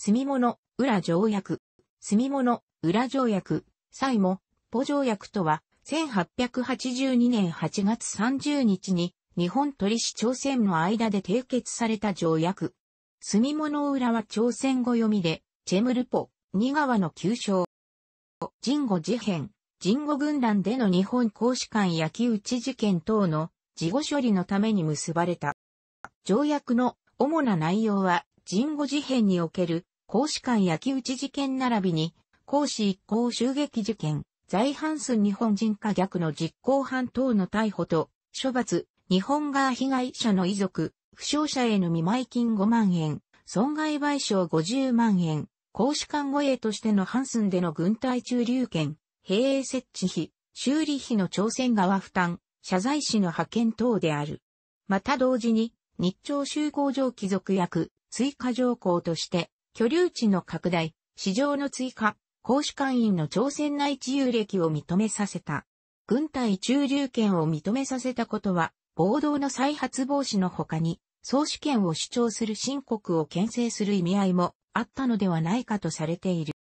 住物、裏条約、住物、裏条約、債も、ポ条約とは、1882年8月30日に、日本取市朝鮮の間で締結された条約。住物裏は朝鮮語読みで、チェムルポ、二川の旧称。人語事変、人語軍団での日本公使館焼き討ち事件等の事後処理のために結ばれた。条約の主な内容は、人語事変における公使館焼き討ち事件並びに、公使一行襲撃事件、在阪数日本人化逆の実行犯等の逮捕と、処罰、日本側被害者の遺族、負傷者への見舞金5万円、損害賠償50万円、公使館護衛としてのハンスンでの軍隊駐留権、兵営設置費、修理費の朝鮮側負担、謝罪士の派遣等である。また同時に、日朝修行上貴族役、追加条項として、居留地の拡大、市場の追加、公主会員の朝鮮内自由歴を認めさせた。軍隊駐留権を認めさせたことは、暴動の再発防止の他に、総主権を主張する新国を牽制する意味合いもあったのではないかとされている。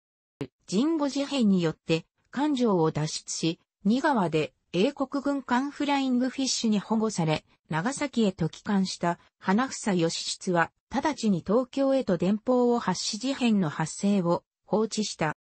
人語事変によって、艦上を脱出し、ニ川で英国軍艦フライングフィッシュに保護され、長崎へと帰還した花房義出は、直ちに東京へと電報を発し事変の発生を放置した。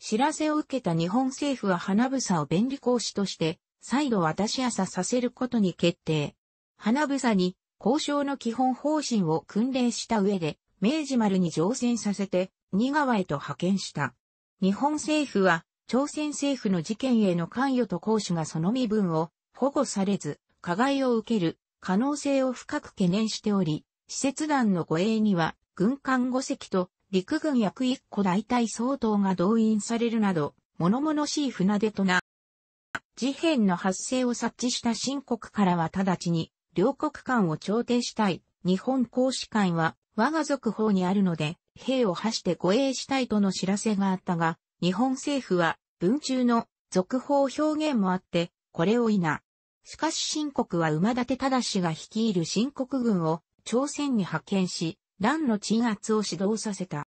知らせを受けた日本政府は花房を便利講師として、再度渡し朝させることに決定。花房に交渉の基本方針を訓練した上で、明治丸に乗船させて、新川へと派遣した。日本政府は、朝鮮政府の事件への関与と講師がその身分を保護されず、加害を受ける可能性を深く懸念しており、施設団の護衛には軍艦5隻と陸軍役1個大隊相当が動員されるなど、物々しい船出とな。事変の発生を察知した新国からは直ちに両国間を調停したい。日本公使館は我が族方にあるので、兵を発して護衛したいとの知らせがあったが、日本政府は文中の続報表現もあって、これを否。しかし新国は馬立忠が率いる新国軍を朝鮮に派遣し、乱の鎮圧を指導させた。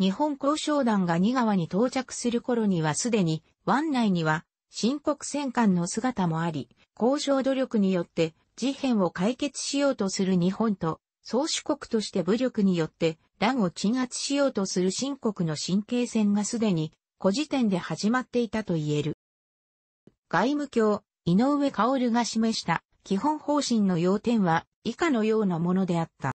日本交渉団が仁川に到着する頃にはすでに湾内には新国戦艦の姿もあり、交渉努力によって事変を解決しようとする日本と、宗主国として武力によって乱を鎮圧しようとする新国の神経戦がすでに古時点で始まっていたと言える。外務卿、井上薫が示した基本方針の要点は以下のようなものであった。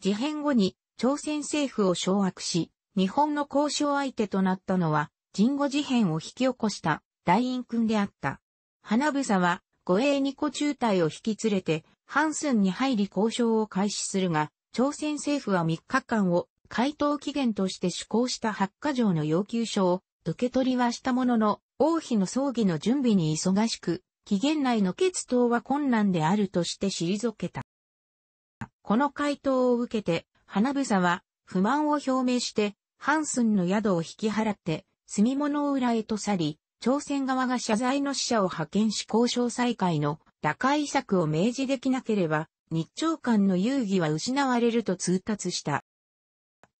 事変後に朝鮮政府を掌握し、日本の交渉相手となったのは、人語事変を引き起こした大院君であった。花房は護衛二個中隊を引き連れて、ハンスンに入り交渉を開始するが、朝鮮政府は3日間を回答期限として施行した八カ条の要求書を受け取りはしたものの、王妃の葬儀の準備に忙しく、期限内の決闘は困難であるとして退けた。この回答を受けて、花房は不満を表明して、ハンスンの宿を引き払って、住物裏へと去り、朝鮮側が謝罪の使者を派遣し交渉再開の打開策を明示できなければ、日朝間の遊戯は失われると通達した。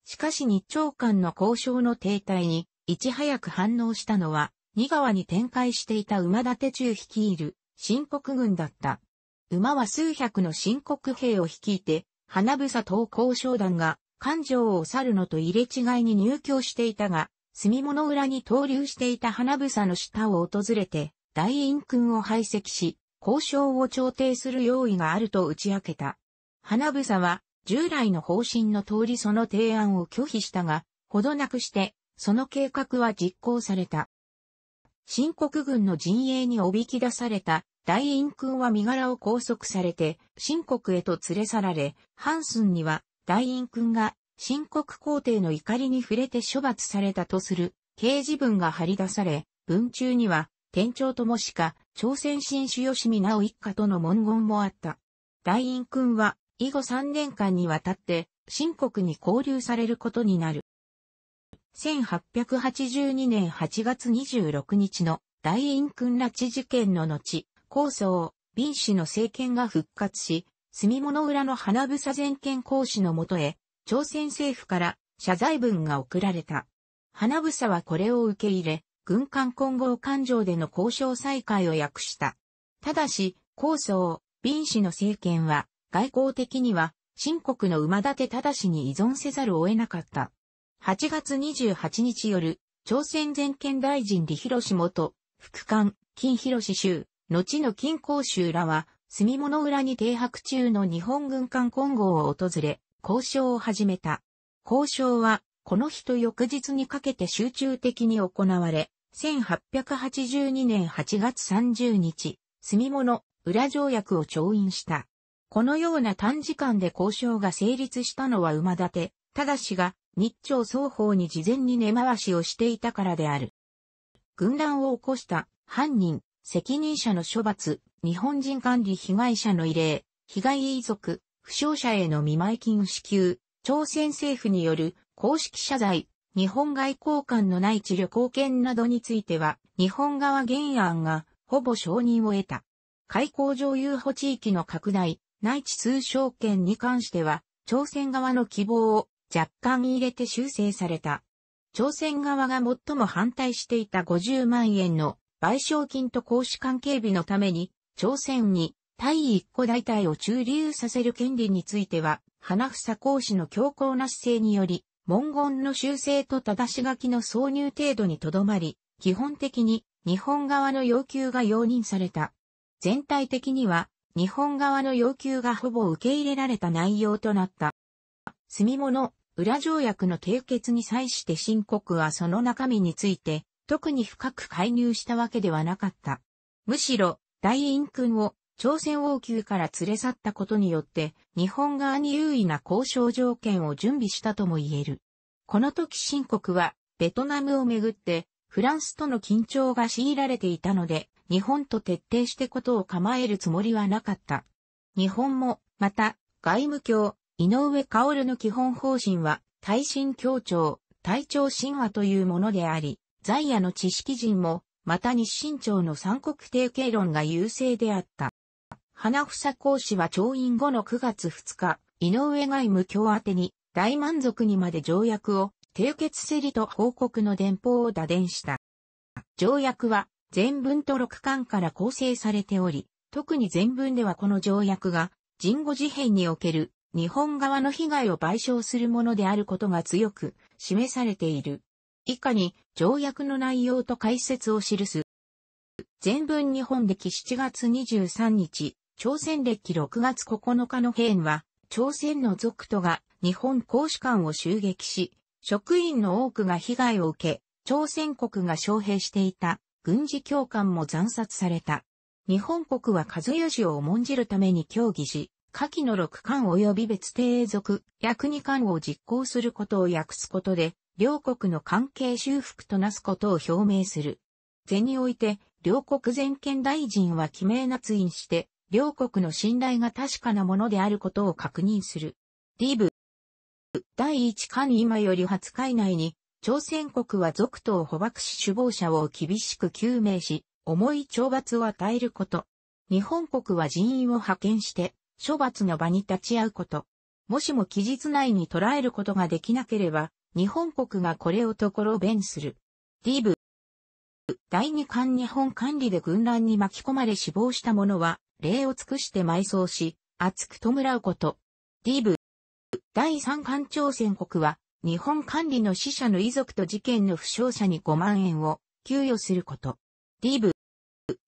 しかし日朝間の交渉の停滞に、いち早く反応したのは、二川に展開していた馬立中率いる、新国軍だった。馬は数百の新国兵を率いて、花房東交商団が、環状を去るのと入れ違いに入居していたが、住物裏に投留していた花房の下を訪れて、大院君を排斥し、交渉を調停する用意があると打ち明けた。花房は、従来の方針の通りその提案を拒否したが、ほどなくして、その計画は実行された。新国軍の陣営におびき出された大院君は身柄を拘束されて、新国へと連れ去られ、ハンスンには大院君が新国皇帝の怒りに触れて処罰されたとする刑事文が貼り出され、文中には、天朝ともしか、朝鮮新主吉見直一家との文言もあった。大院君は、以後3年間にわたって、新国に交流されることになる。1882年8月26日の大院君拉致事件の後、構想、敏氏の政権が復活し、住物浦の花房全権公使のもとへ、朝鮮政府から謝罪文が送られた。花房はこれを受け入れ、軍艦混合艦上での交渉再開を訳した。ただし、構想、敏氏の政権は、外交的には、新国の馬立て正に依存せざるを得なかった。8月28日夜、朝鮮全権大臣李博氏元、副官、金博氏州、後の金光州らは、住物浦に停泊中の日本軍艦混合を訪れ、交渉を始めた。交渉は、この日と翌日にかけて集中的に行われ、1882年8月30日、住物、裏条約を調印した。このような短時間で交渉が成立したのは馬立、ただしが日朝双方に事前に根回しをしていたからである。軍乱を起こした犯人、責任者の処罰、日本人管理被害者の異例、被害遺族、負傷者への見舞い金支給、朝鮮政府による公式謝罪、日本外交官の内地旅行券などについては、日本側原案がほぼ承認を得た。海港上遊歩地域の拡大、内地通商権に関しては、朝鮮側の希望を若干入れて修正された。朝鮮側が最も反対していた50万円の賠償金と公使関係日のために、朝鮮に対一個大隊を駐留させる権利については、花房公使の強硬な姿勢により、文言の修正と正し書きの挿入程度にとどまり、基本的に日本側の要求が容認された。全体的には日本側の要求がほぼ受け入れられた内容となった。住物、裏条約の締結に際して新国はその中身について、特に深く介入したわけではなかった。むしろ、大院君を朝鮮王宮から連れ去ったことによって、日本側に優位な交渉条件を準備したとも言える。この時新国は、ベトナムをめぐって、フランスとの緊張が強いられていたので、日本と徹底してことを構えるつもりはなかった。日本も、また、外務卿、井上薫の基本方針は、耐震協調、体調神話というものであり、在野の知識人も、また日清朝の三国定型論が優勢であった。花房講師は調印後の9月2日、井上外務卿宛に、大満足にまで条約を、締結せりと報告の電報を打電した。条約は、全文と六巻から構成されており、特に全文ではこの条約が、人語事変における日本側の被害を賠償するものであることが強く示されている。以下に条約の内容と解説を記す。全文日本歴7月23日、朝鮮歴6月9日の変は、朝鮮の族徒が日本公使館を襲撃し、職員の多くが被害を受け、朝鮮国が招聘していた軍事教官も惨殺された。日本国は和義を重んじるために協議し、下記の6巻及び別定続、約2巻を実行することを訳すことで、両国の関係修復となすことを表明する。是において、両国全権大臣は記名捺印して、両国の信頼が確かなものであることを確認する。DV 第1巻今より20日以内に、朝鮮国は続投捕獲し首謀者を厳しく究明し、重い懲罰を与えること。日本国は人員を派遣して、処罰の場に立ち会うこと。もしも期日内に捉えることができなければ、日本国がこれをところ弁する。DV 第二艦日本管理で軍乱に巻き込まれ死亡した者は、礼を尽くして埋葬し、厚く弔うこと。DV 第三艦朝鮮国は、日本管理の死者の遺族と事件の負傷者に5万円を給与すること。DV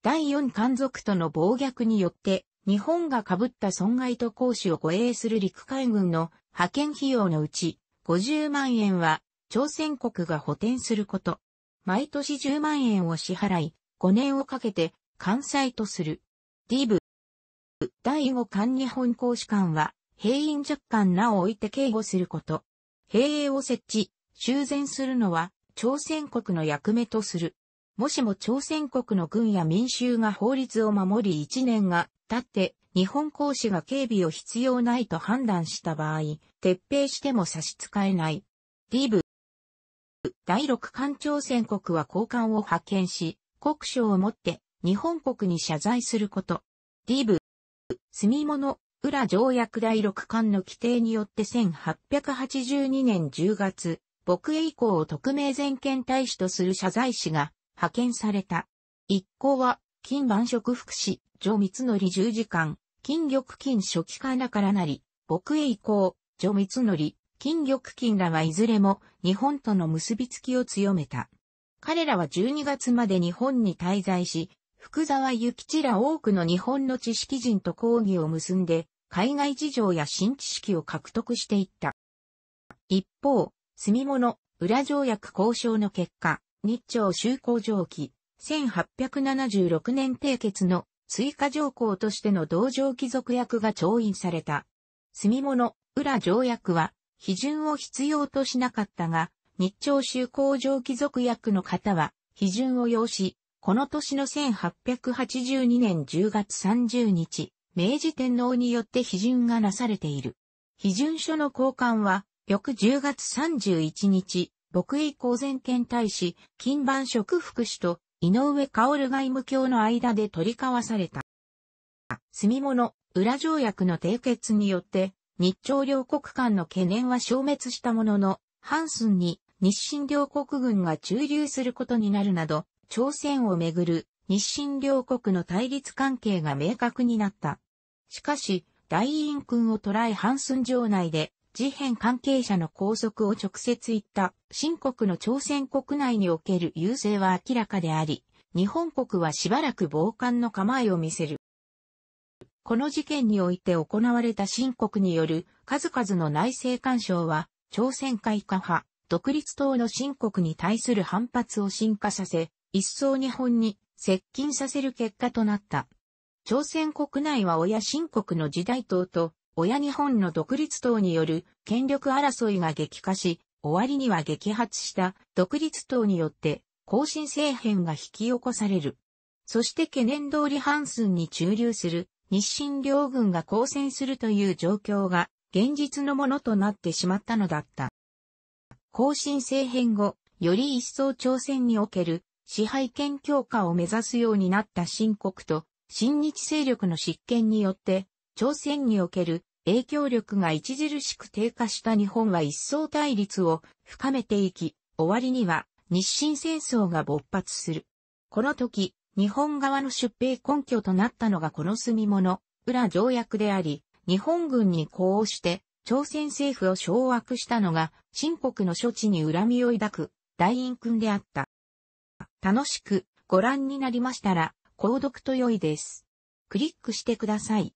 第四艦族との暴虐によって日本が被った損害と行使を護衛する陸海軍の派遣費用のうち、50万円は朝鮮国が補填すること。毎年10万円を支払い、5年をかけて関西とする。DV 第5艦日本公使館は、兵員若干なを置いて警護すること。兵営を設置、修繕するのは、朝鮮国の役目とする。もしも朝鮮国の軍や民衆が法律を守り1年が経って日本公使が警備を必要ないと判断した場合、撤兵しても差し支えない。ィブ。第六艦朝鮮国は交換を派遣し、国書を持って日本国に謝罪すること。ィブ。住物、裏条約第六艦の規定によって1882年10月、牧営以降を特命全権大使とする謝罪使が派遣された。一行は、金晩食福祉、上三則十時間、金玉金初期からからなり、僕へ行こう、上三則、金玉金らはいずれも日本との結びつきを強めた。彼らは12月まで日本に滞在し、福沢諭吉ら多くの日本の知識人と講義を結んで、海外事情や新知識を獲得していった。一方、住物、裏条約交渉の結果、日朝修好条記、1876年締結の追加条項としての同条貴族役が調印された。住物、裏条約は、批准を必要としなかったが、日朝修好条貴族役の方は、批准を要し、この年の1882年10月30日、明治天皇によって批准がなされている。批准書の交換は、翌10月31日、牧医公然県大使、金番職副使と井上薫外務卿の間で取り交わされた。住物、裏条約の締結によって、日朝両国間の懸念は消滅したものの、ハンスンに日清両国軍が駐留することになるなど、朝鮮をめぐる日清両国の対立関係が明確になった。しかし、大院君を捉えハンスン城内で事変関係者の拘束を直接言った、新国の朝鮮国内における優勢は明らかであり、日本国はしばらく傍観の構えを見せる。この事件において行われた新国による数々の内政干渉は、朝鮮会下派、独立党の新国に対する反発を進化させ、一層日本に接近させる結果となった。朝鮮国内は親新国の時代党と親日本の独立党による権力争いが激化し、終わりには激発した独立党によって後進政変が引き起こされる。そして懸念通りハンスンに駐留する日清両軍が交戦するという状況が現実のものとなってしまったのだった。後進政変後、より一層朝鮮における支配権強化を目指すようになった新国と新日勢力の執権によって朝鮮における影響力が著しく低下した日本は一層対立を深めていき、終わりには日清戦争が勃発する。この時、日本側の出兵根拠となったのがこの住物、裏条約であり、日本軍に呼応して、朝鮮政府を掌握したのが、新国の処置に恨みを抱く、大陰君であった。楽しくご覧になりましたら、購読と良いです。クリックしてください。